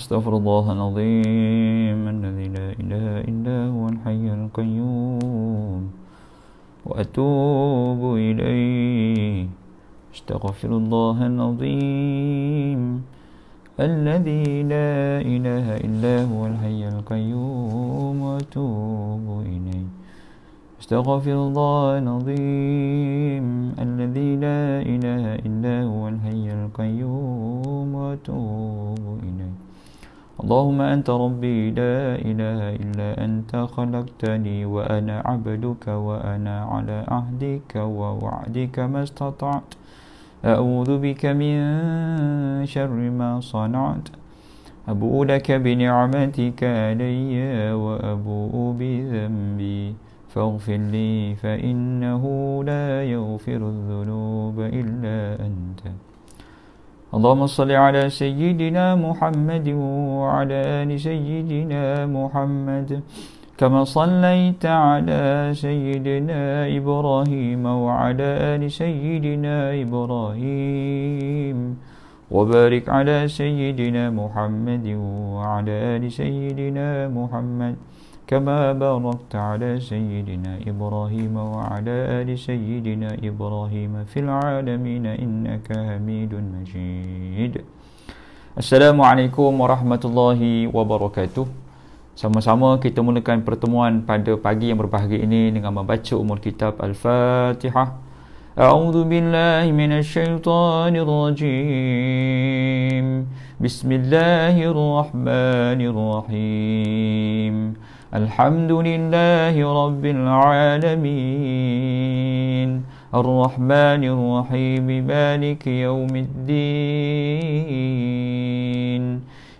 استغفر الله العظيم الذي لا اله الا هو الحي القيوم واتوب اليه استغفر الله العظيم الذي لا إله إلا هو الحي القيوم وأتوب إليه استغفر الله العظيم الذي لا إله إلا هو الحي القيوم وأتوب إليه اللهم أنت ربي لا إله إلا أنت خلقتني وأنا عبدك وأنا على عهدك ووعدك ما استطعت أعوذ بك من شر ما صنعت أبوء لك بنعمتك علي وأبوء بذنبي فاغفر لي فإنه لا يغفر الذنوب إلا أنت اللهم صل على سيدنا محمد وعلى آل سيدنا محمد كما صليت على سيدنا إبراهيم وعلى آل سيدنا إبراهيم وبارك على سيدنا محمد وعلى آل سيدنا محمد كما باركت على سيدنا إبراهيم وعلى آل سيدنا إبراهيم في العالمين إنك حميد مجيد السلام عليكم ورحمة الله وبركاته Sama-sama kita mulakan pertemuan pada pagi yang berbahagia ini dengan membaca umur kitab Al-Fatihah. A'udzu billahi minasyaitonir rajim. Bismillahirrahmanirrahim. Alhamdulillahi rabbil alamin. الرحمن الرحيم مالك يوم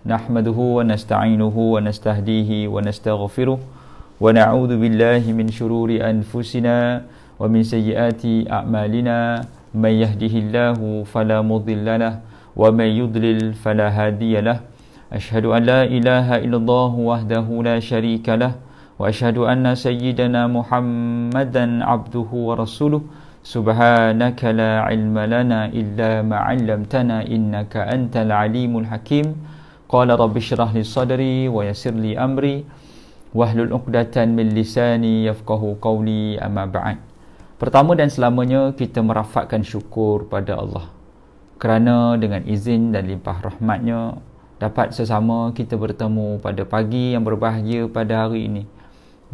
نحمده ونستعينه ونستهديه ونستغفره ونعوذ بالله من شرور أنفسنا ومن سيئات أعمالنا من يهده الله فلا مضل له ومن يضلل فلا هادي له أشهد أن لا إله إلا الله وحده لا شريك له وأشهد أن سيدنا محمدا عبده ورسوله سبحانك لا علم لنا إلا ما علمتنا إنك أنت العليم الحكيم qala rabbi syrah li sadri wa yassir li amri wahlul 'uqdatan min lisani yafqahu qawli amma ba'd Pertama dan selamanya kita merafakkan syukur pada Allah kerana dengan izin dan limpah rahmatnya dapat sesama kita bertemu pada pagi yang berbahagia pada hari ini.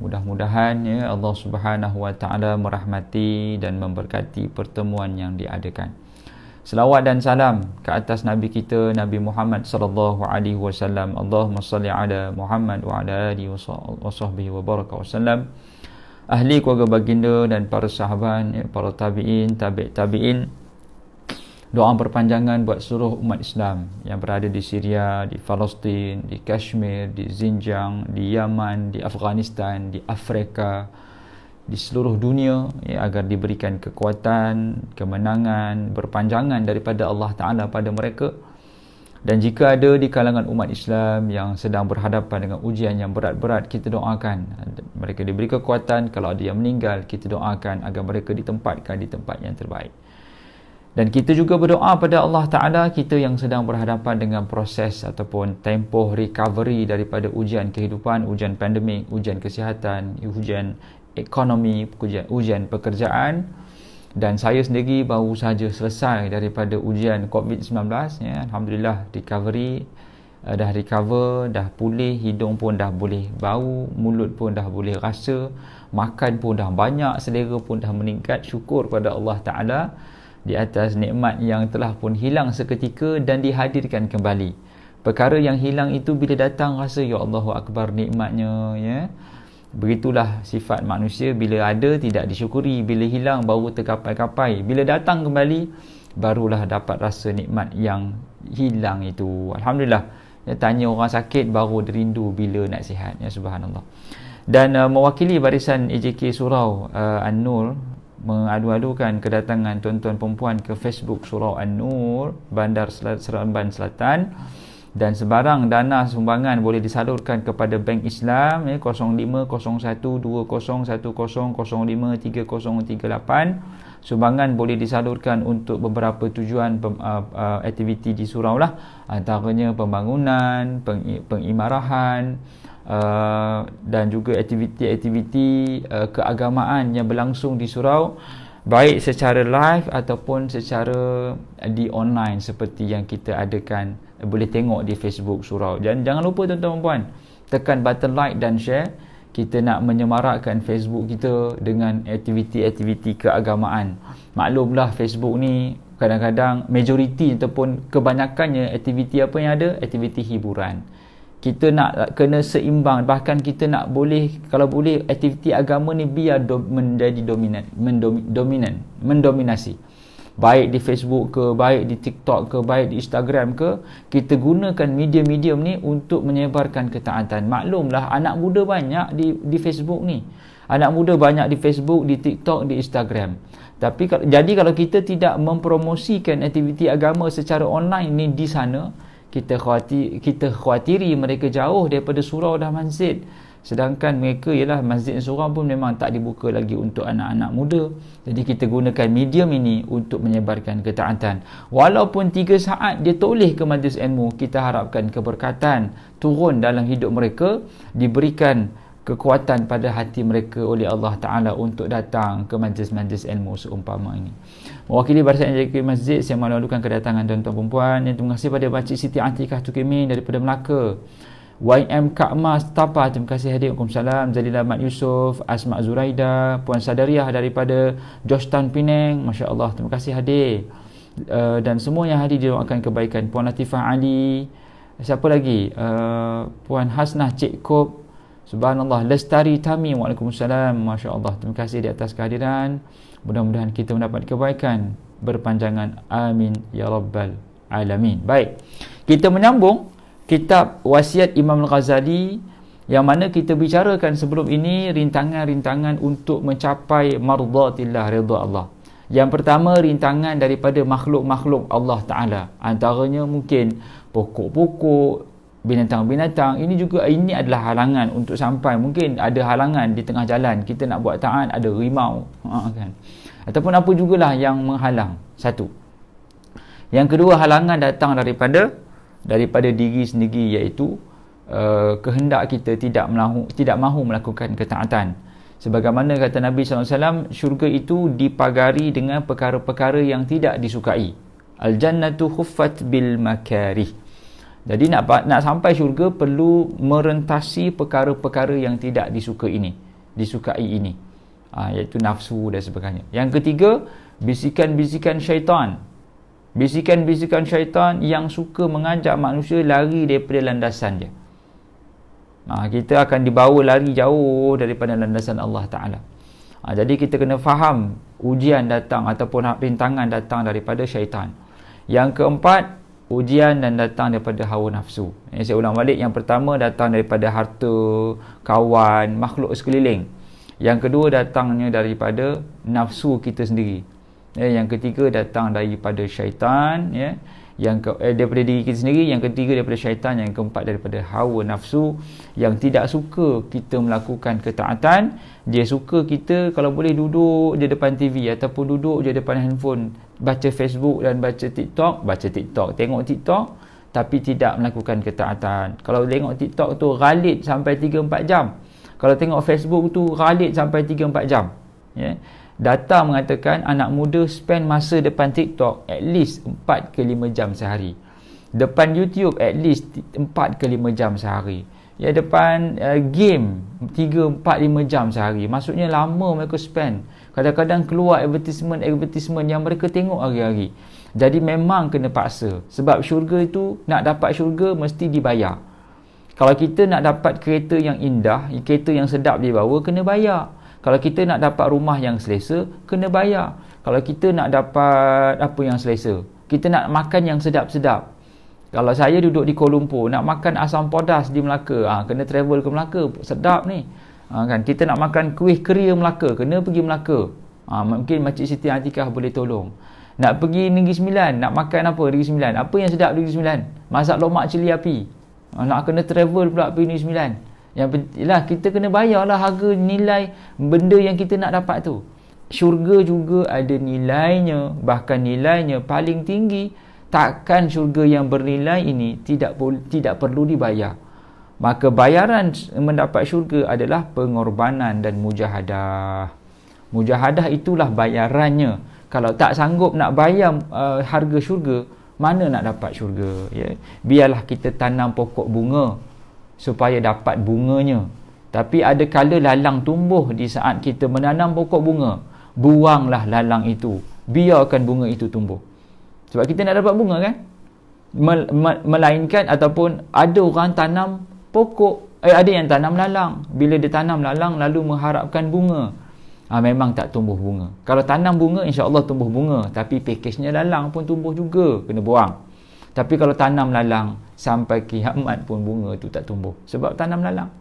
Mudah-mudahan ya Allah Subhanahu Wa Taala merahmati dan memberkati pertemuan yang diadakan selawat dan salam ke atas nabi kita nabi Muhammad sallallahu alaihi wasallam Allahumma salli ala Muhammad wa ala ali wa sahbihi wa baraka wasallam ahli keluarga baginda dan para sahabat ya, para tabiin tabi' tabiin doa perpanjangan buat seluruh umat Islam yang berada di Syria, di Palestin, di Kashmir, di Xinjiang, di Yaman, di Afghanistan, di Afrika, di seluruh dunia ya, agar diberikan kekuatan, kemenangan, berpanjangan daripada Allah Ta'ala pada mereka dan jika ada di kalangan umat Islam yang sedang berhadapan dengan ujian yang berat-berat, kita doakan mereka diberi kekuatan. Kalau ada yang meninggal, kita doakan agar mereka ditempatkan di tempat yang terbaik. Dan kita juga berdoa pada Allah Ta'ala kita yang sedang berhadapan dengan proses ataupun tempoh recovery daripada ujian kehidupan, ujian pandemik, ujian kesihatan, ujian ekonomi, ujian pekerjaan dan saya sendiri baru saja selesai daripada ujian COVID-19 ya. Alhamdulillah recovery uh, dah recover, dah pulih, hidung pun dah boleh bau, mulut pun dah boleh rasa, makan pun dah banyak, selera pun dah meningkat. Syukur kepada Allah Taala di atas nikmat yang telah pun hilang seketika dan dihadirkan kembali. Perkara yang hilang itu bila datang rasa ya Allahu akbar nikmatnya ya. Begitulah sifat manusia bila ada tidak disyukuri, bila hilang baru terkapai-kapai, bila datang kembali barulah dapat rasa nikmat yang hilang itu. Alhamdulillah. Ya tanya orang sakit baru derindu bila nak sihat. Ya subhanallah. Dan uh, mewakili barisan AJK Surau uh, An-Nur mengadu-adukan kedatangan tuan-tuan perempuan ke Facebook Surau An-Nur Bandar Seremban Selatan. Uh, dan sebarang dana sumbangan boleh disalurkan kepada Bank Islam eh, ya, 0501 sumbangan boleh disalurkan untuk beberapa tujuan uh, uh, aktiviti di surau lah antaranya pembangunan, peng, pengimarahan uh, dan juga aktiviti-aktiviti uh, keagamaan yang berlangsung di surau baik secara live ataupun secara di online seperti yang kita adakan boleh tengok di Facebook surau dan jangan lupa tuan-tuan dan puan tekan button like dan share kita nak menyemarakkan Facebook kita dengan aktiviti-aktiviti keagamaan maklumlah Facebook ni kadang-kadang majoriti ataupun kebanyakannya aktiviti apa yang ada aktiviti hiburan kita nak kena seimbang bahkan kita nak boleh kalau boleh aktiviti agama ni biar do, menjadi dominan mendominan mendominasi baik di Facebook ke baik di TikTok ke baik di Instagram ke kita gunakan medium-medium ni untuk menyebarkan ketaatan maklumlah anak muda banyak di di Facebook ni anak muda banyak di Facebook di TikTok di Instagram tapi jadi kalau kita tidak mempromosikan aktiviti agama secara online ni di sana kita khawatir kita khawatiri mereka jauh daripada surau dan masjid sedangkan mereka ialah masjid surau pun memang tak dibuka lagi untuk anak-anak muda jadi kita gunakan medium ini untuk menyebarkan ketaatan walaupun tiga saat dia toleh ke majlis ilmu kita harapkan keberkatan turun dalam hidup mereka diberikan kekuatan pada hati mereka oleh Allah Ta'ala untuk datang ke majlis-majlis ilmu seumpama ini. Mewakili Barisan NJK Masjid, saya malu kedatangan tuan-tuan perempuan. Yang terima kasih kepada Pakcik Siti Antikah Tukimin daripada Melaka. YM Mas, Tapa terima kasih hadir Waalaikumsalam Zalila Mat Yusof Asma Zuraida Puan Sadariah daripada Georgetown Penang Masya Allah terima kasih hadir uh, dan semua yang hadir diruakan kebaikan Puan Latifah Ali siapa lagi uh, Puan Hasnah Cik Kop, Subhanallah Lestari Tami Waalaikumsalam Masya Allah terima kasih di atas kehadiran mudah-mudahan kita mendapat kebaikan berpanjangan Amin Ya Rabbal Alamin baik kita menyambung kitab wasiat Imam Al-Ghazali yang mana kita bicarakan sebelum ini rintangan-rintangan untuk mencapai mardatillah redha Allah. Yang pertama rintangan daripada makhluk-makhluk Allah Taala. Antaranya mungkin pokok-pokok, binatang-binatang. Ini juga ini adalah halangan untuk sampai. Mungkin ada halangan di tengah jalan. Kita nak buat taat ada rimau. Ha, kan? Ataupun apa jugalah yang menghalang. Satu. Yang kedua halangan datang daripada daripada diri sendiri iaitu uh, kehendak kita tidak melahu, tidak mahu melakukan ketaatan sebagaimana kata Nabi SAW syurga itu dipagari dengan perkara-perkara yang tidak disukai al-jannatu hufat bil makarih jadi nak nak sampai syurga perlu merentasi perkara-perkara yang tidak disuka ini, disukai ini. Ha, iaitu nafsu dan sebagainya. Yang ketiga, bisikan-bisikan syaitan Bisikan-bisikan syaitan yang suka mengajak manusia lari daripada landasan dia. Ha, kita akan dibawa lari jauh daripada landasan Allah Ta'ala. Ha, jadi kita kena faham ujian datang ataupun ha, rintangan datang daripada syaitan. Yang keempat, ujian dan datang daripada hawa nafsu. Yang saya ulang balik, yang pertama datang daripada harta, kawan, makhluk sekeliling. Yang kedua datangnya daripada nafsu kita sendiri ya, yang ketiga datang daripada syaitan ya yang ke, eh, daripada diri kita sendiri yang ketiga daripada syaitan yang keempat daripada hawa nafsu yang tidak suka kita melakukan ketaatan dia suka kita kalau boleh duduk je depan TV ataupun duduk je depan handphone baca Facebook dan baca TikTok baca TikTok tengok TikTok tapi tidak melakukan ketaatan kalau tengok TikTok tu ralit sampai 3-4 jam kalau tengok Facebook tu ralit sampai 3-4 jam ya yeah? data mengatakan anak muda spend masa depan TikTok at least 4 ke 5 jam sehari depan YouTube at least 4 ke 5 jam sehari ya depan uh, game 3 4 5 jam sehari maksudnya lama mereka spend kadang-kadang keluar advertisement advertisement yang mereka tengok hari-hari jadi memang kena paksa sebab syurga itu nak dapat syurga mesti dibayar kalau kita nak dapat kereta yang indah kereta yang sedap dibawa kena bayar kalau kita nak dapat rumah yang selesa, kena bayar. Kalau kita nak dapat apa yang selesa, kita nak makan yang sedap-sedap. Kalau saya duduk di Kuala Lumpur, nak makan asam podas di Melaka, ha, kena travel ke Melaka, sedap ni. Ha, kan Kita nak makan kuih keria Melaka, kena pergi Melaka. Ha, mungkin Makcik Siti Antikah boleh tolong. Nak pergi Negeri Sembilan, nak makan apa Negeri Sembilan? Apa yang sedap Negeri Sembilan? Masak lomak cili api. Ha, nak kena travel pula pergi Negeri Sembilan yang pentinglah kita kena bayarlah harga nilai benda yang kita nak dapat tu syurga juga ada nilainya bahkan nilainya paling tinggi takkan syurga yang bernilai ini tidak tidak perlu dibayar maka bayaran mendapat syurga adalah pengorbanan dan mujahadah mujahadah itulah bayarannya kalau tak sanggup nak bayar uh, harga syurga mana nak dapat syurga ya yeah? biarlah kita tanam pokok bunga supaya dapat bunganya tapi ada kala lalang tumbuh di saat kita menanam pokok bunga buanglah lalang itu biarkan bunga itu tumbuh sebab kita nak dapat bunga kan melainkan ataupun ada orang tanam pokok eh, ada yang tanam lalang bila dia tanam lalang lalu mengharapkan bunga ha, memang tak tumbuh bunga kalau tanam bunga insyaAllah tumbuh bunga tapi pakejnya lalang pun tumbuh juga kena buang tapi kalau tanam lalang sampai kiamat pun bunga tu tak tumbuh sebab tanam lalang.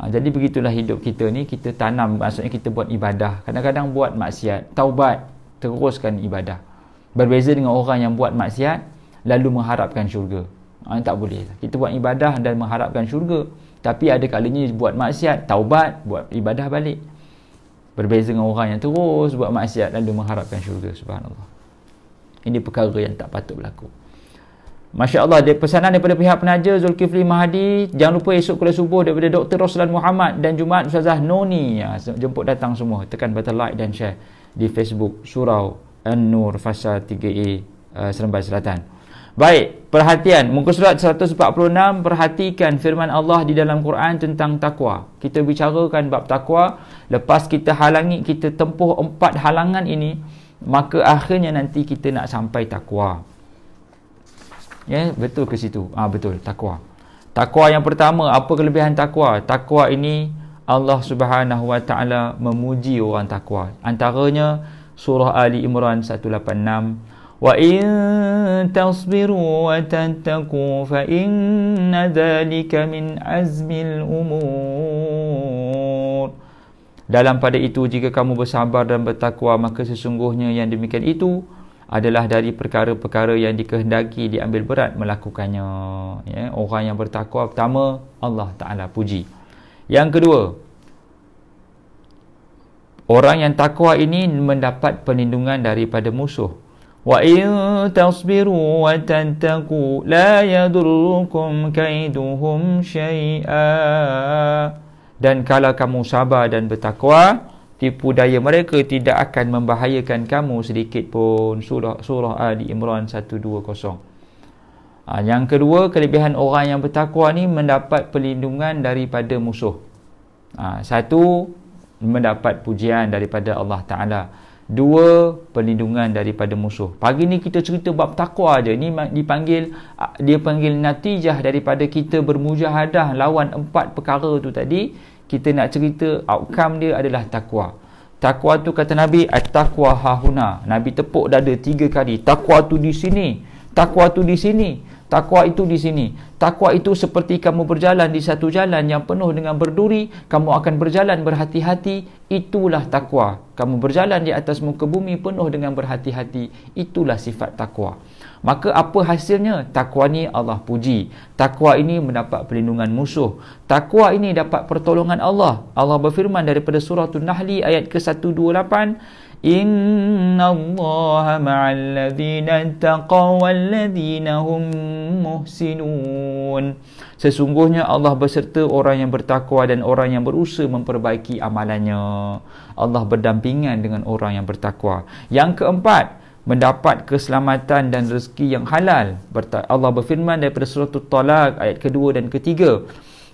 Ha, jadi begitulah hidup kita ni kita tanam maksudnya kita buat ibadah. Kadang-kadang buat maksiat, taubat, teruskan ibadah. Berbeza dengan orang yang buat maksiat lalu mengharapkan syurga. Ha, tak boleh. Kita buat ibadah dan mengharapkan syurga. Tapi ada kalinya buat maksiat, taubat, buat ibadah balik. Berbeza dengan orang yang terus buat maksiat lalu mengharapkan syurga. Subhanallah. Ini perkara yang tak patut berlaku. Masya Allah, dia pesanan daripada pihak penaja Zulkifli Mahadi. Jangan lupa esok kuliah subuh daripada Dr. Roslan Muhammad dan Jumaat Ustazah Noni. Ya, jemput datang semua. Tekan button like dan share di Facebook Surau An-Nur Fasa 3A uh, eh, Seremban Selatan. Baik, perhatian. Muka surat 146, perhatikan firman Allah di dalam Quran tentang takwa. Kita bicarakan bab takwa. Lepas kita halangi, kita tempuh empat halangan ini, maka akhirnya nanti kita nak sampai takwa. Ya, betul ke situ? Ah ha, betul, takwa. Takwa yang pertama, apa kelebihan takwa? Takwa ini Allah Subhanahu Wa Taala memuji orang takwa. Antaranya surah Ali Imran 186. Wa in tasbiru wa tattaqu fa inna dhalika min azmil umur. Dalam pada itu jika kamu bersabar dan bertakwa maka sesungguhnya yang demikian itu adalah dari perkara-perkara yang dikehendaki diambil berat melakukannya ya orang yang bertakwa pertama Allah Taala puji yang kedua orang yang takwa ini mendapat perlindungan daripada musuh wa in tasbiru wa tantaku la yadurrukum kaiduhum syai'a dan kalau kamu sabar dan bertakwa tipu daya mereka tidak akan membahayakan kamu sedikit pun surah surah Ali Imran 120 ha, yang kedua kelebihan orang yang bertakwa ni mendapat perlindungan daripada musuh ha, satu mendapat pujian daripada Allah Ta'ala dua perlindungan daripada musuh pagi ni kita cerita bab takwa je ni dipanggil dia panggil natijah daripada kita bermujahadah lawan empat perkara tu tadi kita nak cerita outcome dia adalah takwa takwa tu kata nabi at-taqwa hahuna nabi tepuk dada tiga kali takwa tu di sini takwa tu di sini takwa itu di sini takwa itu seperti kamu berjalan di satu jalan yang penuh dengan berduri kamu akan berjalan berhati-hati itulah takwa kamu berjalan di atas muka bumi penuh dengan berhati-hati itulah sifat takwa Maka apa hasilnya? Takwa ni Allah puji. Takwa ini mendapat perlindungan musuh. Takwa ini dapat pertolongan Allah. Allah berfirman daripada surah An-Nahli ayat ke-128, "Inna Allaha ma'al ladzina taqawa alladzina hum muhsinun." Sesungguhnya Allah berserta orang yang bertakwa dan orang yang berusaha memperbaiki amalannya. Allah berdampingan dengan orang yang bertakwa. Yang keempat, mendapat keselamatan dan rezeki yang halal. Allah berfirman daripada surah At-Talaq ayat kedua dan ketiga.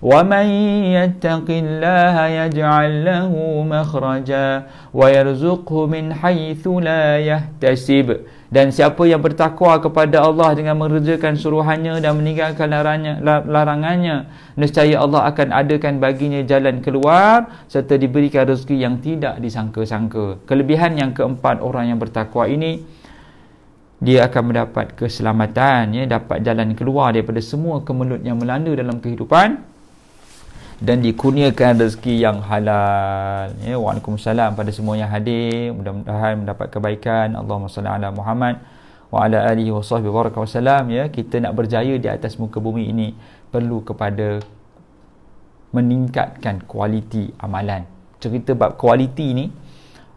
Wa may yattaqillaha yaj'al lahu makhraja wa yarzuqhu min haythu la yahtasib. Dan siapa yang bertakwa kepada Allah dengan mengerjakan suruhannya dan meninggalkan larangannya, larangannya nescaya Allah akan adakan baginya jalan keluar serta diberikan rezeki yang tidak disangka-sangka. Kelebihan yang keempat orang yang bertakwa ini dia akan mendapat keselamatan ya dapat jalan keluar daripada semua kemelut yang melanda dalam kehidupan dan dikurniakan rezeki yang halal ya waalaikumsalam pada semua yang hadir mudah-mudahan mendapat kebaikan Allahumma salli ala Muhammad wa ala alihi wa sahbihi wasallam ya kita nak berjaya di atas muka bumi ini perlu kepada meningkatkan kualiti amalan cerita bab kualiti ni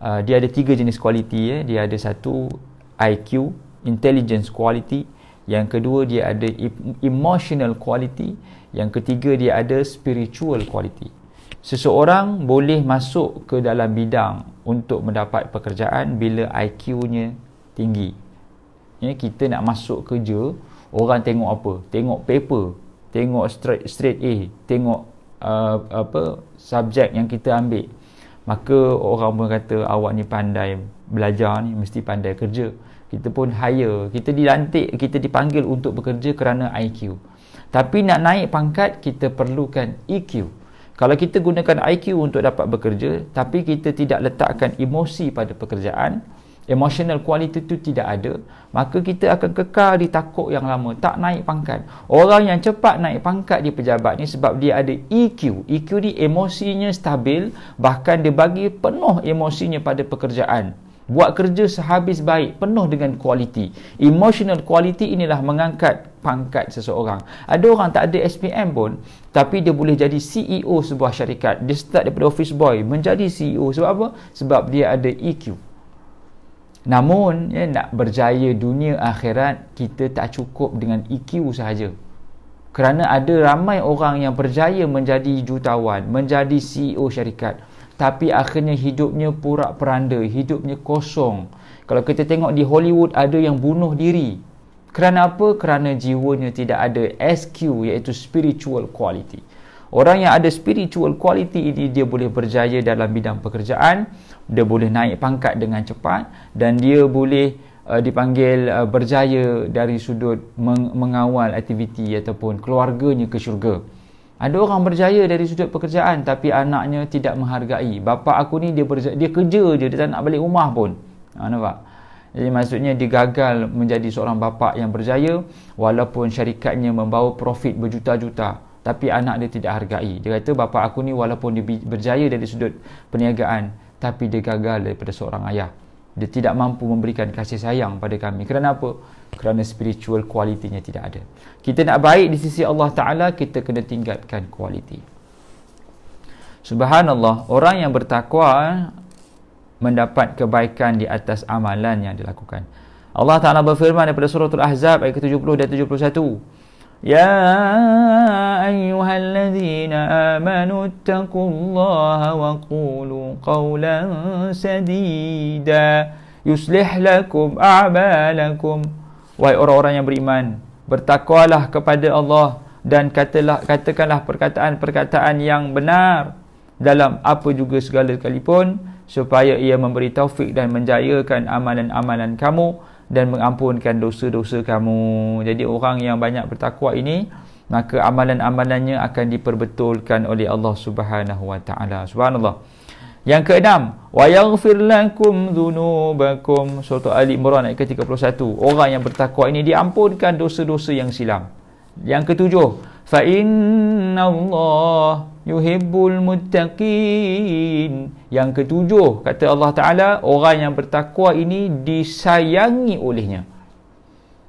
uh, dia ada tiga jenis kualiti ya dia ada satu IQ intelligence quality yang kedua dia ada emotional quality yang ketiga dia ada spiritual quality seseorang boleh masuk ke dalam bidang untuk mendapat pekerjaan bila IQ-nya tinggi ya, kita nak masuk kerja orang tengok apa tengok paper tengok straight straight A tengok uh, apa subjek yang kita ambil maka orang pun kata awak ni pandai belajar ni mesti pandai kerja kita pun hire, kita dilantik, kita dipanggil untuk bekerja kerana IQ. Tapi nak naik pangkat, kita perlukan EQ. Kalau kita gunakan IQ untuk dapat bekerja, tapi kita tidak letakkan emosi pada pekerjaan, emotional quality tu tidak ada, maka kita akan kekal di takuk yang lama, tak naik pangkat. Orang yang cepat naik pangkat di pejabat ni sebab dia ada EQ. EQ ni emosinya stabil, bahkan dia bagi penuh emosinya pada pekerjaan buat kerja sehabis baik penuh dengan quality emotional quality inilah mengangkat pangkat seseorang ada orang tak ada SPM pun tapi dia boleh jadi CEO sebuah syarikat dia start daripada office boy menjadi CEO sebab apa sebab dia ada EQ namun ya, nak berjaya dunia akhirat kita tak cukup dengan EQ sahaja kerana ada ramai orang yang berjaya menjadi jutawan menjadi CEO syarikat tapi akhirnya hidupnya purak peranda hidupnya kosong kalau kita tengok di Hollywood ada yang bunuh diri kerana apa? kerana jiwanya tidak ada SQ iaitu spiritual quality orang yang ada spiritual quality ini dia boleh berjaya dalam bidang pekerjaan dia boleh naik pangkat dengan cepat dan dia boleh uh, dipanggil uh, berjaya dari sudut meng- mengawal aktiviti ataupun keluarganya ke syurga ada orang berjaya dari sudut pekerjaan tapi anaknya tidak menghargai. Bapa aku ni dia berjaya, dia kerja je, dia tak nak balik rumah pun. Ha, nampak? Jadi maksudnya dia gagal menjadi seorang bapa yang berjaya walaupun syarikatnya membawa profit berjuta-juta tapi anak dia tidak hargai. Dia kata bapa aku ni walaupun dia berjaya dari sudut perniagaan tapi dia gagal daripada seorang ayah dia tidak mampu memberikan kasih sayang pada kami kerana apa kerana spiritual kualitinya tidak ada kita nak baik di sisi Allah taala kita kena tingkatkan kualiti subhanallah orang yang bertakwa mendapat kebaikan di atas amalan yang dilakukan Allah taala berfirman daripada surah al-ahzab ayat 70 dan 71 يا أيها الذين آمنوا اتقوا الله وقولوا قولا سديدا يسلح لكم أعمالكم Wahai orang-orang yang beriman Bertakwalah kepada Allah Dan katalah, katakanlah perkataan-perkataan yang benar Dalam apa juga segala sekalipun Supaya ia memberi taufik dan menjayakan amalan-amalan kamu dan mengampunkan dosa-dosa kamu. Jadi orang yang banyak bertakwa ini maka amalan-amalannya akan diperbetulkan oleh Allah Subhanahu wa taala. Subhanallah. Yang keenam, wa yaghfir lakum dhunubakum. Surah Ali Imran ayat ke-31. Orang yang bertakwa ini diampunkan dosa-dosa yang silam. Yang ketujuh, فإن الله يحب المتقين yang ketujuh kata Allah Ta'ala orang yang bertakwa ini disayangi olehnya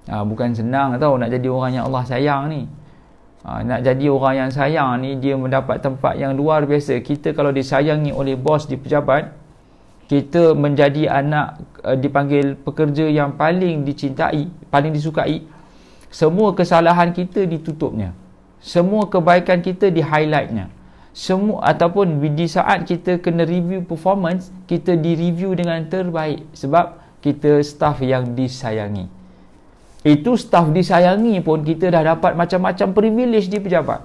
ha, bukan senang tau nak jadi orang yang Allah sayang ni ha, nak jadi orang yang sayang ni dia mendapat tempat yang luar biasa kita kalau disayangi oleh bos di pejabat kita menjadi anak uh, dipanggil pekerja yang paling dicintai paling disukai semua kesalahan kita ditutupnya semua kebaikan kita di highlightnya semua ataupun di saat kita kena review performance kita di review dengan terbaik sebab kita staff yang disayangi itu staff disayangi pun kita dah dapat macam-macam privilege di pejabat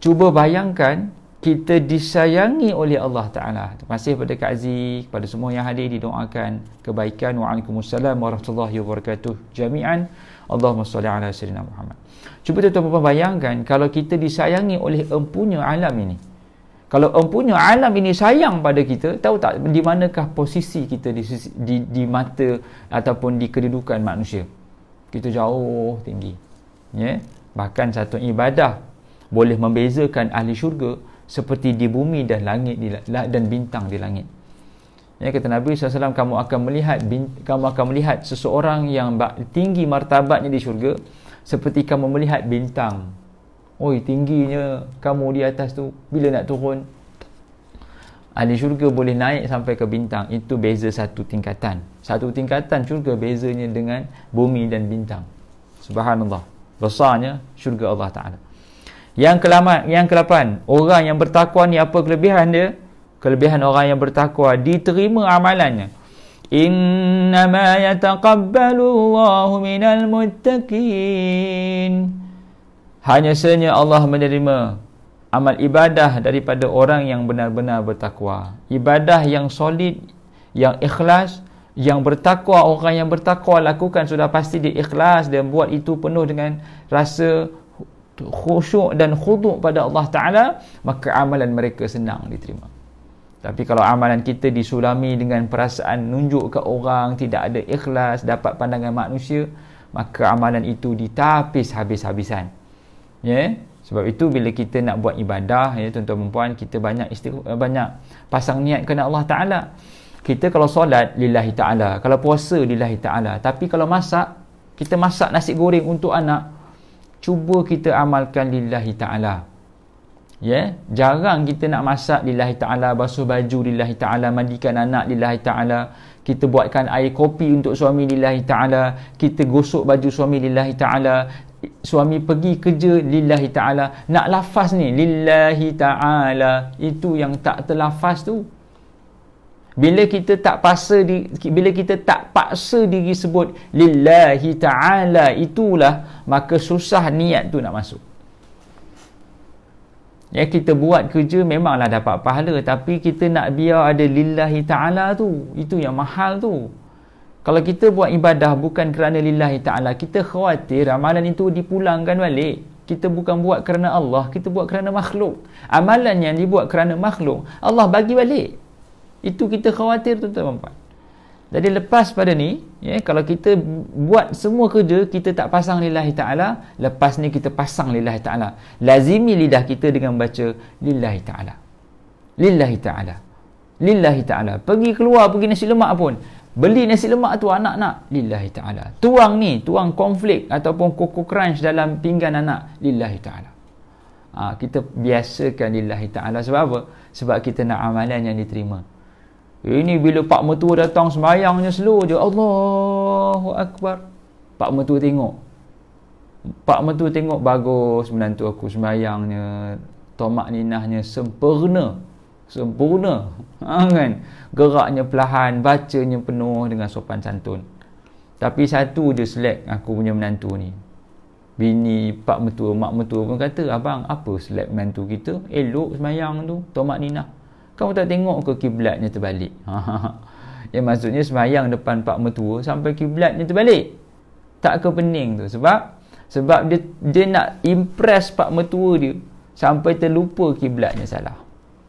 cuba bayangkan kita disayangi oleh Allah Ta'ala. Terima kasih kepada Kak Zee, kepada semua yang hadir didoakan kebaikan. Wa'alaikumussalam warahmatullahi wabarakatuh. Jami'an, Allahumma salli ala sayyidina Muhammad. Cuba tuan tuan bayangkan kalau kita disayangi oleh empunya alam ini. Kalau empunya alam ini sayang pada kita, tahu tak di manakah posisi kita di, di, di mata ataupun di kedudukan manusia? Kita jauh tinggi. Ya? Yeah? Bahkan satu ibadah boleh membezakan ahli syurga seperti di bumi dan langit dan bintang di langit. Ya kata Nabi SAW kamu akan melihat kamu akan melihat seseorang yang tinggi martabatnya di syurga seperti kamu melihat bintang. Oi tingginya kamu di atas tu bila nak turun ahli syurga boleh naik sampai ke bintang itu beza satu tingkatan. Satu tingkatan syurga bezanya dengan bumi dan bintang. Subhanallah. Besarnya syurga Allah Taala. Yang kelamat, yang kelapan, orang yang bertakwa ni apa kelebihan dia? Kelebihan orang yang bertakwa diterima amalannya. Inna Innama yataqabbalu Allahu minal muttaqin. Hanya sahaja Allah menerima amal ibadah daripada orang yang benar-benar bertakwa. Ibadah yang solid, yang ikhlas, yang bertakwa, orang yang bertakwa lakukan sudah pasti dia ikhlas dan buat itu penuh dengan rasa khusyuk dan khuduk pada Allah Ta'ala maka amalan mereka senang diterima tapi kalau amalan kita disulami dengan perasaan nunjuk ke orang tidak ada ikhlas dapat pandangan manusia maka amalan itu ditapis habis-habisan ya yeah? sebab itu bila kita nak buat ibadah ya tuan-tuan dan puan kita banyak istigh- eh, banyak pasang niat kepada Allah Ta'ala kita kalau solat lillahi ta'ala kalau puasa lillahi ta'ala tapi kalau masak kita masak nasi goreng untuk anak cuba kita amalkan lillahi ta'ala ya yeah? jarang kita nak masak lillahi ta'ala basuh baju lillahi ta'ala mandikan anak lillahi ta'ala kita buatkan air kopi untuk suami lillahi ta'ala kita gosok baju suami lillahi ta'ala suami pergi kerja lillahi ta'ala nak lafaz ni lillahi ta'ala itu yang tak terlafaz tu bila kita tak paksa di bila kita tak paksa diri sebut lillahi taala itulah maka susah niat tu nak masuk ya kita buat kerja memanglah dapat pahala tapi kita nak biar ada lillahi taala tu itu yang mahal tu kalau kita buat ibadah bukan kerana lillahi taala kita khawatir amalan itu dipulangkan balik kita bukan buat kerana Allah kita buat kerana makhluk amalan yang dibuat kerana makhluk Allah bagi balik itu kita khawatir tuan-tuan puan-puan. Jadi lepas pada ni, ya, kalau kita buat semua kerja, kita tak pasang lillahi ta'ala, lepas ni kita pasang lillahi ta'ala. Lazimi lidah kita dengan baca lillahi ta'ala. Lillahi ta'ala. Lillahi ta'ala. Pergi keluar, pergi nasi lemak pun. Beli nasi lemak tu anak nak. Lillahi ta'ala. Tuang ni, tuang konflik ataupun koko crunch dalam pinggan anak. Lillahi ta'ala. Ha, kita biasakan lillahi ta'ala. Sebab apa? Sebab kita nak amalan yang diterima. Ini bila pak mertua datang sembayangnya slow je. Allahu Akbar. Pak mertua tengok. Pak mertua tengok bagus menantu aku sembayangnya. Tomak ninahnya sempurna. Sempurna. Ha, kan? Geraknya perlahan, bacanya penuh dengan sopan santun. Tapi satu je selek aku punya menantu ni. Bini, pak mertua, mak mertua pun kata, Abang, apa selek menantu kita? Elok semayang tu, tomak ninah kamu tak tengok ke kiblatnya terbalik ya maksudnya semayang depan pak mertua sampai kiblatnya terbalik tak ke pening tu sebab sebab dia dia nak impress pak mertua dia sampai terlupa kiblatnya salah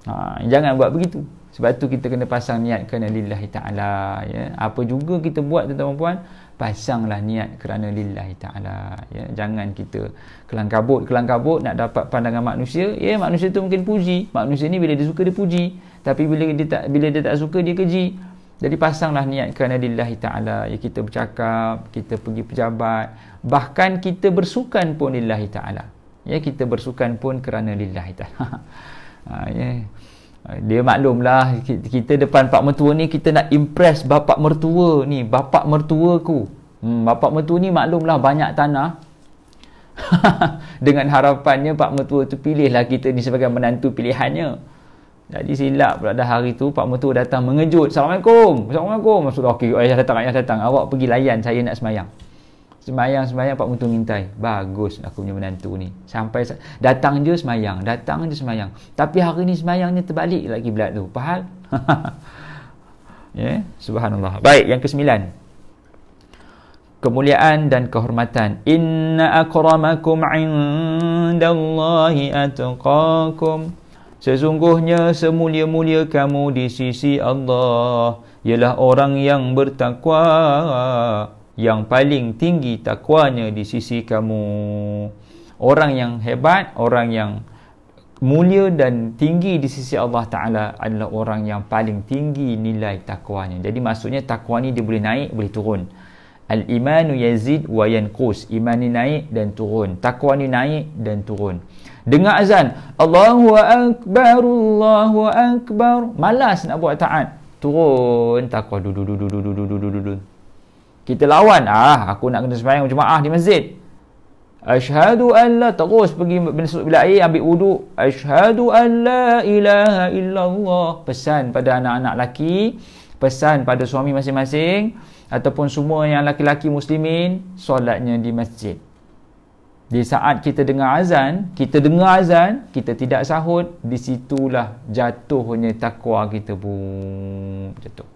ha, jangan buat begitu sebab tu kita kena pasang niat kena lillahi ta'ala ya. apa juga kita buat tuan-tuan puan pasanglah niat kerana lillahi ta'ala ya, jangan kita kelangkabut kelangkabut nak dapat pandangan manusia ya manusia tu mungkin puji manusia ni bila dia suka dia puji tapi bila dia tak bila dia tak suka dia keji jadi pasanglah niat kerana lillahi ta'ala ya, kita bercakap kita pergi pejabat bahkan kita bersukan pun lillahi ta'ala ya kita bersukan pun kerana lillahi ta'ala ha, ya Eh, dia maklumlah kita depan pak mertua ni kita nak impress bapak mertua ni bapak mertuaku hmm, bapak mertua ni maklumlah banyak tanah dengan harapannya pak mertua tu pilihlah kita ni sebagai menantu pilihannya jadi silap pula dah hari tu pak mertua datang mengejut assalamualaikum assalamualaikum maksud okey ayah datang ayah datang awak pergi layan saya nak semayang Semayang, semayang, Pak Mutu ngintai. Bagus aku punya menantu ni. Sampai datang je semayang. Datang je semayang. Tapi hari ni semayangnya terbalik lagi belak tu. Pahal? yeah? subhanallah. Baik, yang ke sembilan, Kemuliaan dan kehormatan. Inna akramakum Allahi atqakum. Sesungguhnya semulia-mulia kamu di sisi Allah ialah orang yang bertakwa yang paling tinggi takwanya di sisi kamu orang yang hebat orang yang mulia dan tinggi di sisi Allah Ta'ala adalah orang yang paling tinggi nilai takwanya jadi maksudnya takwa ni dia boleh naik boleh turun Al-imanu yazid wa yanqus Iman ni naik dan turun Takwa ni naik dan turun Dengar azan Allahu akbar Allahu akbar Malas nak buat taat Turun takwa kita lawan ah aku nak kena sembahyang jemaah di masjid Ashhadu an la terus pergi masuk bilik air ambil wuduk Ashhadu an la ilaha illallah pesan pada anak-anak laki, pesan pada suami masing-masing ataupun semua yang laki-laki muslimin solatnya di masjid di saat kita dengar azan, kita dengar azan, kita tidak sahut, di situlah jatuhnya takwa kita pun jatuh.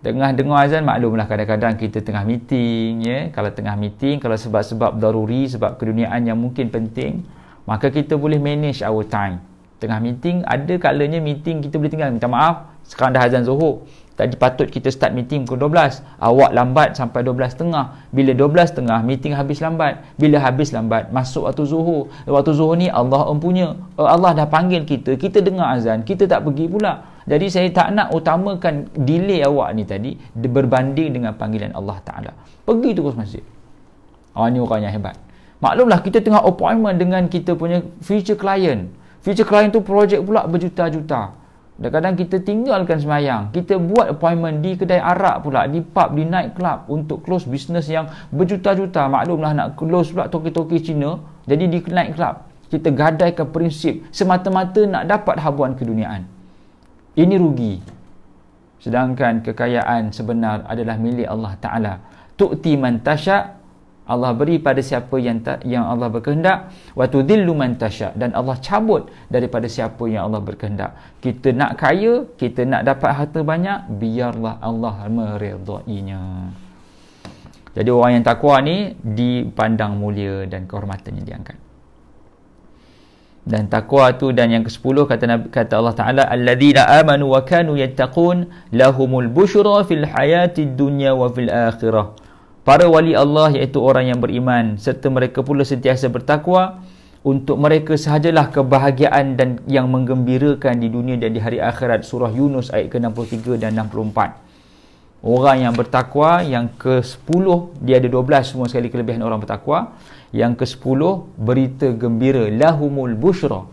Dengar dengar azan maklumlah kadang-kadang kita tengah meeting ya. Kalau tengah meeting kalau sebab-sebab daruri sebab keduniaan yang mungkin penting maka kita boleh manage our time. Tengah meeting ada kalanya meeting kita boleh tinggal minta maaf sekarang dah azan Zuhur. tak patut kita start meeting pukul 12. Awak lambat sampai 12.30. Bila 12.30 meeting habis lambat. Bila habis lambat masuk waktu Zuhur. Waktu Zuhur ni Allah empunya. Eh, Allah dah panggil kita. Kita dengar azan, kita tak pergi pula. Jadi saya tak nak utamakan delay awak ni tadi berbanding dengan panggilan Allah Ta'ala. Pergi terus masjid. Oh, ni orang yang hebat. Maklumlah kita tengah appointment dengan kita punya future client. Future client tu projek pula berjuta-juta. Kadang-kadang kita tinggalkan semayang. Kita buat appointment di kedai Arab pula, di pub, di night club untuk close business yang berjuta-juta. Maklumlah nak close pula toki-toki Cina. Jadi di night club, kita gadaikan prinsip semata-mata nak dapat habuan keduniaan ini rugi sedangkan kekayaan sebenar adalah milik Allah Ta'ala tu'ti man tasha' Allah beri pada siapa yang ta- yang Allah berkehendak wa tudillu man tasha' dan Allah cabut daripada siapa yang Allah berkehendak kita nak kaya kita nak dapat harta banyak biarlah Allah meredainya jadi orang yang takwa ni dipandang mulia dan kehormatannya diangkat dan takwa tu dan yang ke-10 kata Nabi, kata Allah Taala alladzina amanu wa kanu yattaqun lahumul bushra fil hayati dunya wa fil akhirah para wali Allah iaitu orang yang beriman serta mereka pula sentiasa bertakwa untuk mereka sahajalah kebahagiaan dan yang menggembirakan di dunia dan di hari akhirat surah Yunus ayat ke-63 dan 64 orang yang bertakwa yang ke-10 dia ada 12 semua sekali kelebihan orang bertakwa yang ke-10 berita gembira lahumul busyra.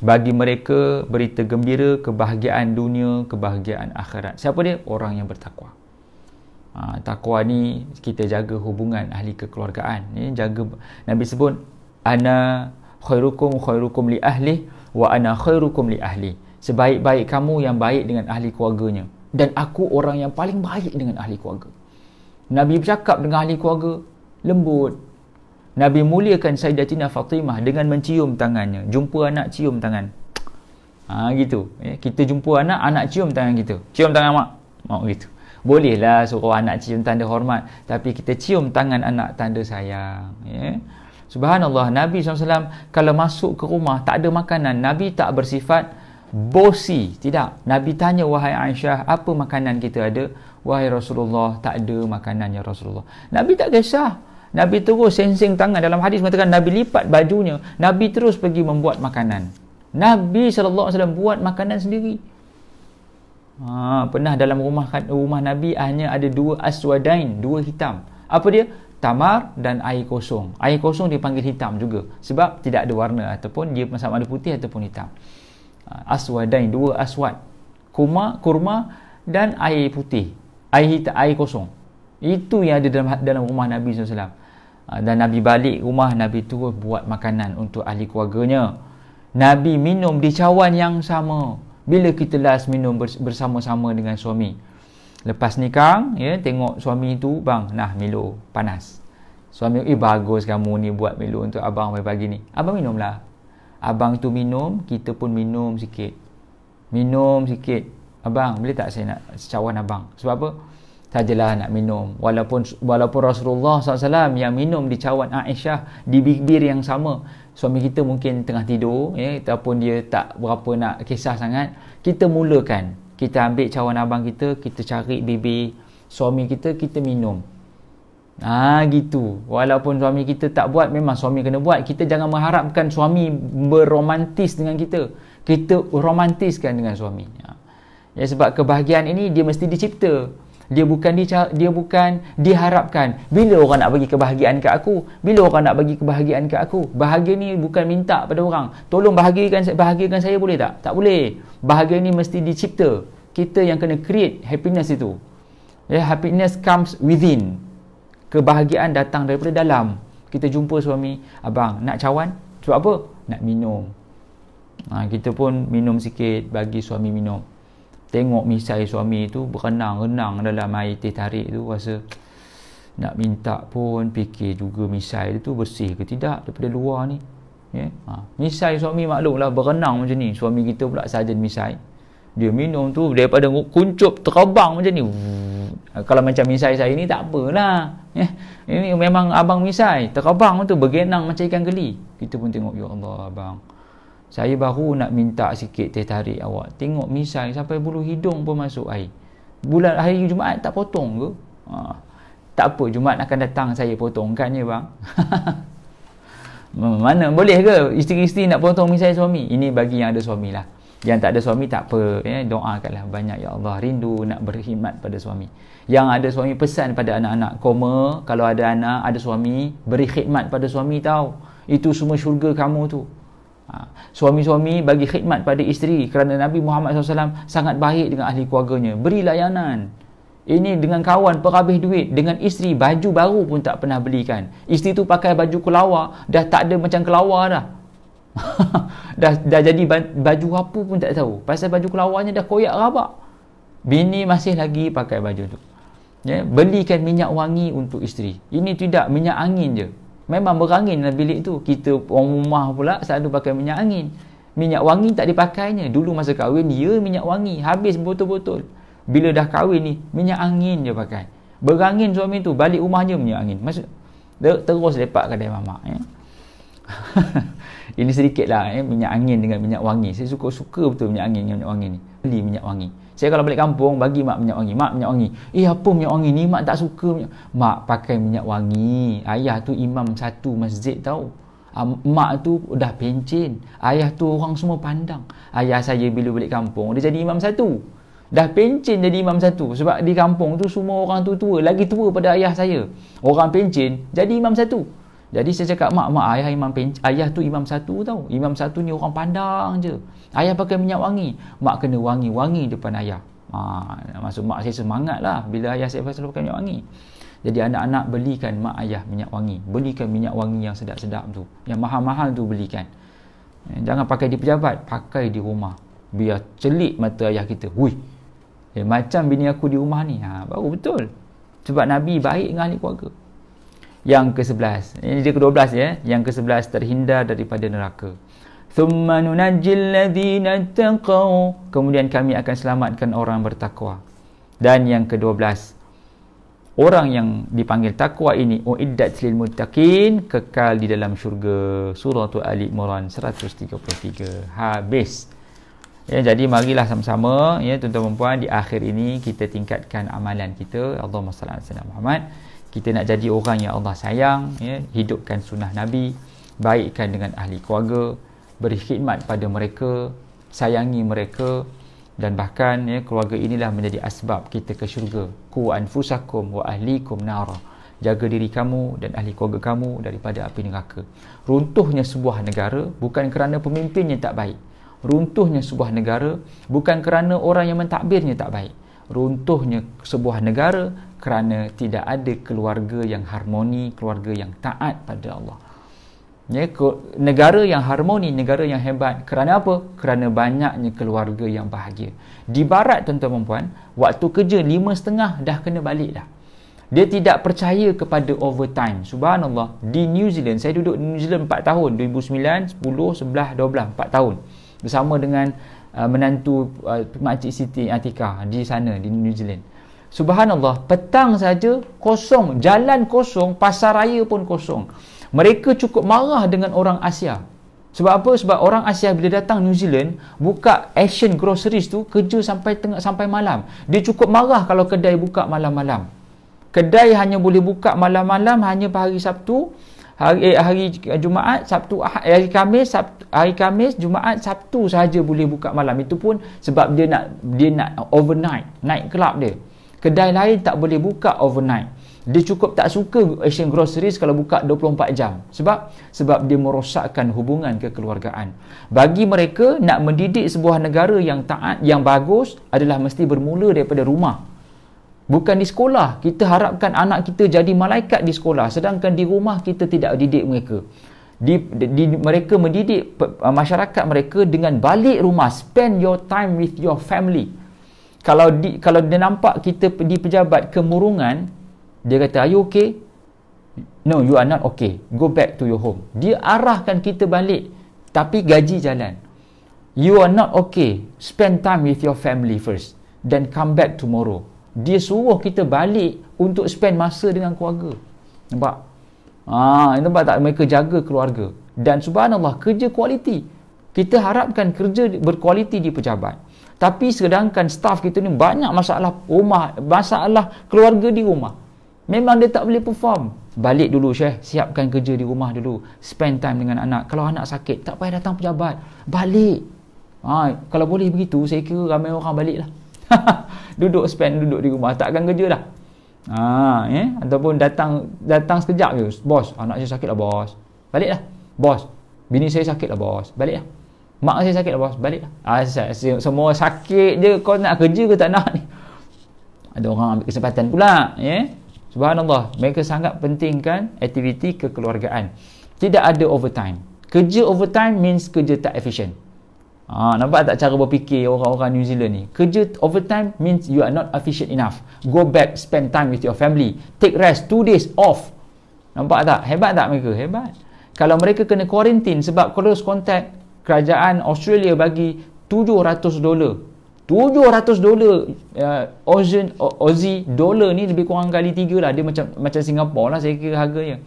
Bagi mereka berita gembira kebahagiaan dunia, kebahagiaan akhirat. Siapa dia? Orang yang bertakwa. Ha, takwa ni kita jaga hubungan ahli kekeluargaan. Ni jaga Nabi sebut ana khairukum khairukum li ahli wa ana khairukum li ahli. Sebaik-baik kamu yang baik dengan ahli keluarganya dan aku orang yang paling baik dengan ahli keluarga. Nabi bercakap dengan ahli keluarga lembut, Nabi muliakan Sayyidatina Fatimah dengan mencium tangannya. Jumpa anak cium tangan. Ha gitu. Ya, kita jumpa anak, anak cium tangan kita. Cium tangan mak. Mak gitu. Bolehlah suruh anak cium tanda hormat. Tapi kita cium tangan anak tanda sayang. Ya. Subhanallah Nabi SAW kalau masuk ke rumah tak ada makanan Nabi tak bersifat bosi tidak Nabi tanya wahai Aisyah apa makanan kita ada wahai Rasulullah tak ada makanan ya Rasulullah Nabi tak kisah Nabi terus sensing tangan dalam hadis mengatakan Nabi lipat bajunya Nabi terus pergi membuat makanan Nabi SAW buat makanan sendiri ha, pernah dalam rumah rumah Nabi hanya ada dua aswadain dua hitam apa dia? tamar dan air kosong air kosong dipanggil hitam juga sebab tidak ada warna ataupun dia sama ada putih ataupun hitam ha, aswadain dua aswad kurma, kurma dan air putih air, hitam, air kosong itu yang ada dalam ha- dalam rumah Nabi SAW. Ha, dan Nabi balik rumah, Nabi terus buat makanan untuk ahli keluarganya. Nabi minum di cawan yang sama. Bila kita last minum bersama-sama dengan suami. Lepas nikah, ya, tengok suami itu, bang, nah Milo, panas. Suami, eh bagus kamu ni buat Milo untuk abang pagi-pagi ni. Abang lah. Abang tu minum, kita pun minum sikit. Minum sikit. Abang, boleh tak saya nak cawan abang? Sebab apa? sajalah nak minum walaupun walaupun Rasulullah SAW yang minum di cawan Aisyah di bibir yang sama suami kita mungkin tengah tidur ya, ataupun dia tak berapa nak kisah sangat kita mulakan kita ambil cawan abang kita kita cari bibi suami kita kita minum Ah ha, gitu. Walaupun suami kita tak buat, memang suami kena buat. Kita jangan mengharapkan suami berromantis dengan kita. Kita romantiskan dengan suami. ya sebab kebahagiaan ini dia mesti dicipta dia bukan di, dia bukan diharapkan bila orang nak bagi kebahagiaan ke aku bila orang nak bagi kebahagiaan ke aku bahagia ni bukan minta pada orang tolong bahagiakan bahagiakan saya boleh tak tak boleh bahagia ni mesti dicipta kita yang kena create happiness itu yeah, happiness comes within kebahagiaan datang daripada dalam kita jumpa suami abang nak cawan sebab apa nak minum ha, kita pun minum sikit bagi suami minum tengok misai suami tu berenang-renang dalam air teh tarik tu rasa nak minta pun fikir juga misai dia tu bersih ke tidak daripada luar ni yeah. ha. misai suami maklumlah lah berenang macam ni suami kita pula sarjan misai dia minum tu daripada kuncup terbang macam ni kalau macam misai saya ni tak apalah yeah. ini memang abang misai terbang tu bergenang macam ikan geli kita pun tengok ya Allah abang saya baru nak minta sikit teh tarik awak tengok misal sampai bulu hidung pun masuk air bulan hari Jumaat tak potong ke ha. tak apa Jumaat akan datang saya potongkannya bang mana boleh ke isteri-isteri nak potong misal suami ini bagi yang ada suami lah yang tak ada suami tak apa ya, doakanlah banyak ya Allah rindu nak berkhidmat pada suami yang ada suami pesan pada anak-anak koma kalau ada anak ada suami beri khidmat pada suami tau itu semua syurga kamu tu Suami-suami bagi khidmat pada isteri kerana Nabi Muhammad SAW sangat baik dengan ahli keluarganya. Beri layanan. Ini dengan kawan perhabis duit, dengan isteri baju baru pun tak pernah belikan. Isteri tu pakai baju kelawar, dah tak ada macam kelawar dah. dah dah jadi baju apa pun tak tahu. Pasal baju kelawarnya dah koyak rabak. Bini masih lagi pakai baju tu. Ya, belikan minyak wangi untuk isteri. Ini tidak minyak angin je. Memang berangin dalam bilik tu. Kita orang rumah pula selalu pakai minyak angin. Minyak wangi tak dipakainya. Dulu masa kahwin, dia minyak wangi. Habis botol-botol. Bila dah kahwin ni, minyak angin dia pakai. Berangin suami tu, balik rumah je minyak angin. Maksud, dia terus lepak kedai mamak. Ya? Ini sedikit lah eh? minyak angin dengan minyak wangi. Saya suka-suka betul minyak angin dengan minyak wangi ni. Beli minyak wangi. Saya kalau balik kampung bagi mak minyak wangi. Mak minyak wangi. Eh apa minyak wangi ni? Mak tak suka minyak. Mak pakai minyak wangi. Ayah tu imam satu masjid tau. Mak tu dah pencin. Ayah tu orang semua pandang. Ayah saya bila balik kampung dia jadi imam satu. Dah pencin jadi imam satu. Sebab di kampung tu semua orang tu tua. Lagi tua pada ayah saya. Orang pencin jadi imam satu. Jadi saya cakap mak, mak ayah imam pen, ayah tu imam satu tau. Imam satu ni orang pandang je. Ayah pakai minyak wangi. Mak kena wangi-wangi depan ayah. Ha, maksud mak saya semangat lah bila ayah saya selalu pakai minyak wangi. Jadi anak-anak belikan mak ayah minyak wangi. Belikan minyak wangi yang sedap-sedap tu. Yang mahal-mahal tu belikan. Eh, jangan pakai di pejabat. Pakai di rumah. Biar celik mata ayah kita. Hui. Eh, macam bini aku di rumah ni. Ha, baru betul. Sebab Nabi baik dengan ahli keluarga yang ke-11. Ini dia ke-12 ya. Yang ke-11 terhindar daripada neraka. Thumma nunajjil ladzina taqaw. Kemudian kami akan selamatkan orang bertakwa. Dan yang ke-12 orang yang dipanggil takwa ini uiddat lil muttaqin kekal di dalam syurga surah ali imran 133 habis ya jadi marilah sama-sama ya tuan-tuan dan puan di akhir ini kita tingkatkan amalan kita Allahumma salli ala sayyidina Muhammad kita nak jadi orang yang Allah sayang ya hidupkan sunnah nabi baikkan dengan ahli keluarga beri khidmat pada mereka sayangi mereka dan bahkan ya keluarga inilah menjadi asbab kita ke syurga ku anfusakum wa ahlikum nar jaga diri kamu dan ahli keluarga kamu daripada api neraka runtuhnya sebuah negara bukan kerana pemimpinnya tak baik runtuhnya sebuah negara bukan kerana orang yang mentadbirnya tak baik runtuhnya sebuah negara kerana tidak ada keluarga yang harmoni, keluarga yang taat pada Allah. Ya, negara yang harmoni, negara yang hebat kerana apa? Kerana banyaknya keluarga yang bahagia. Di barat tuan-tuan dan puan, waktu kerja lima setengah dah kena balik dah. Dia tidak percaya kepada overtime. Subhanallah, di New Zealand, saya duduk New Zealand empat tahun, 2009, 10, 11, 12, empat tahun. Bersama dengan uh, menantu uh, Makcik Siti Atika di sana, di New Zealand. Subhanallah, petang saja kosong, jalan kosong, pasar raya pun kosong. Mereka cukup marah dengan orang Asia. Sebab apa? Sebab orang Asia bila datang New Zealand, buka Asian groceries tu kerja sampai tengah sampai malam. Dia cukup marah kalau kedai buka malam-malam. Kedai hanya boleh buka malam-malam hanya hari Sabtu, hari eh, hari Jumaat, Sabtu, ah, eh, hari Khamis, Sabtu, hari Khamis, Jumaat, Sabtu sahaja boleh buka malam. Itu pun sebab dia nak dia nak overnight, night club dia kedai lain tak boleh buka overnight dia cukup tak suka Asian Groceries kalau buka 24 jam sebab sebab dia merosakkan hubungan kekeluargaan bagi mereka nak mendidik sebuah negara yang taat yang bagus adalah mesti bermula daripada rumah bukan di sekolah kita harapkan anak kita jadi malaikat di sekolah sedangkan di rumah kita tidak didik mereka di, di mereka mendidik masyarakat mereka dengan balik rumah spend your time with your family kalau di, kalau dia nampak kita di pejabat kemurungan dia kata are you okay no you are not okay go back to your home dia arahkan kita balik tapi gaji jalan you are not okay spend time with your family first then come back tomorrow dia suruh kita balik untuk spend masa dengan keluarga nampak ah nampak tak mereka jaga keluarga dan subhanallah kerja kualiti kita harapkan kerja berkualiti di pejabat tapi sedangkan staff kita ni banyak masalah rumah masalah keluarga di rumah memang dia tak boleh perform balik dulu Syekh siapkan kerja di rumah dulu spend time dengan anak kalau anak sakit tak payah datang pejabat balik ha, kalau boleh begitu saya kira ramai orang balik lah duduk spend duduk di rumah takkan kerja lah. ha, eh? ataupun datang datang sekejap je bos anak saya sakit lah bos balik lah bos bini saya sakit lah bos balik lah Mak saya sakit lah bos, balik lah. Ah, semua sakit je, kau nak kerja ke tak nak ni? Ada orang ambil kesempatan pula. Ya? Subhanallah, mereka sangat pentingkan aktiviti kekeluargaan. Tidak ada overtime. Kerja overtime means kerja tak efisien. Ha, nampak tak cara berfikir orang-orang New Zealand ni? Kerja overtime means you are not efficient enough. Go back, spend time with your family. Take rest, two days off. Nampak tak? Hebat tak mereka? Hebat. Kalau mereka kena quarantine sebab close contact, kerajaan Australia bagi 700 dolar 700 dolar uh, Aussie, Aussie dolar ni lebih kurang kali 3 lah dia macam macam Singapura lah saya kira harganya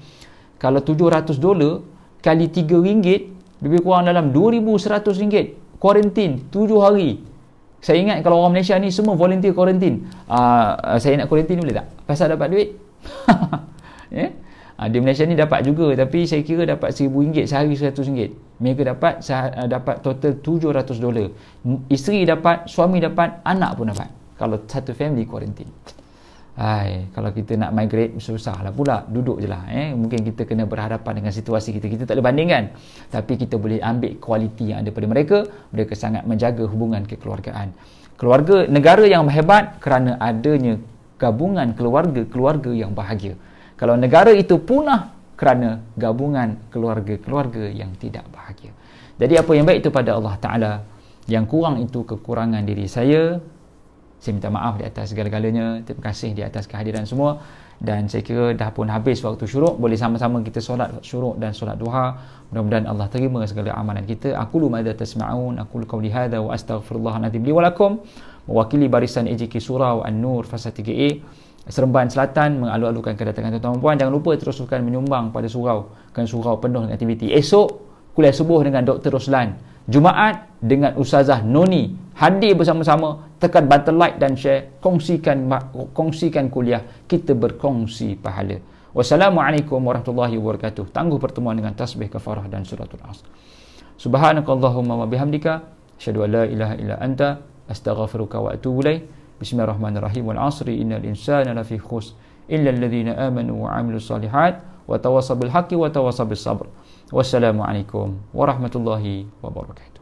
kalau 700 dolar kali 3 ringgit lebih kurang dalam 2100 ringgit Quarantine 7 hari saya ingat kalau orang Malaysia ni semua volunteer quarantine. uh, saya nak quarantine boleh tak pasal dapat duit yeah? ha, di Malaysia ni dapat juga tapi saya kira dapat RM1,000 sehari RM100 mereka dapat sah- ah, dapat total $700 dolar isteri dapat suami dapat anak pun dapat kalau satu family quarantine Hai, kalau kita nak migrate susah lah pula duduk je lah eh. mungkin kita kena berhadapan dengan situasi kita kita tak boleh bandingkan tapi kita boleh ambil kualiti yang ada pada mereka mereka sangat menjaga hubungan kekeluargaan keluarga negara yang hebat kerana adanya gabungan keluarga-keluarga yang bahagia kalau negara itu punah kerana gabungan keluarga-keluarga yang tidak bahagia. Jadi apa yang baik itu pada Allah Ta'ala, yang kurang itu kekurangan diri saya. Saya minta maaf di atas segala-galanya. Terima kasih di atas kehadiran semua. Dan saya kira dah pun habis waktu syuruk. Boleh sama-sama kita solat syuruk dan solat duha. Mudah-mudahan Allah terima segala amalan kita. Aku lu madha tasma'un. Aku lu kau lihada wa astaghfirullah nadhib liwalakum. Mewakili barisan EJK Surau An-Nur Fasa 3A. Seremban Selatan mengalu-alukan kedatangan tuan-tuan dan puan jangan lupa teruskan menyumbang pada surau kan surau penuh dengan aktiviti esok kuliah subuh dengan Dr. Roslan Jumaat dengan Ustazah Noni hadir bersama-sama tekan button like dan share kongsikan kongsikan kuliah kita berkongsi pahala Wassalamualaikum warahmatullahi wabarakatuh tangguh pertemuan dengan tasbih kafarah dan suratul asr Subhanakallahumma wa bihamdika asyhadu ilaha illa anta astaghfiruka wa atubu ilaik بسم الله الرحمن الرحيم والعصر إن الإنسان لفي خسر إلا الذين آمنوا وعملوا الصالحات وتواصوا بالحق وتواصوا بالصبر والسلام عليكم ورحمة الله وبركاته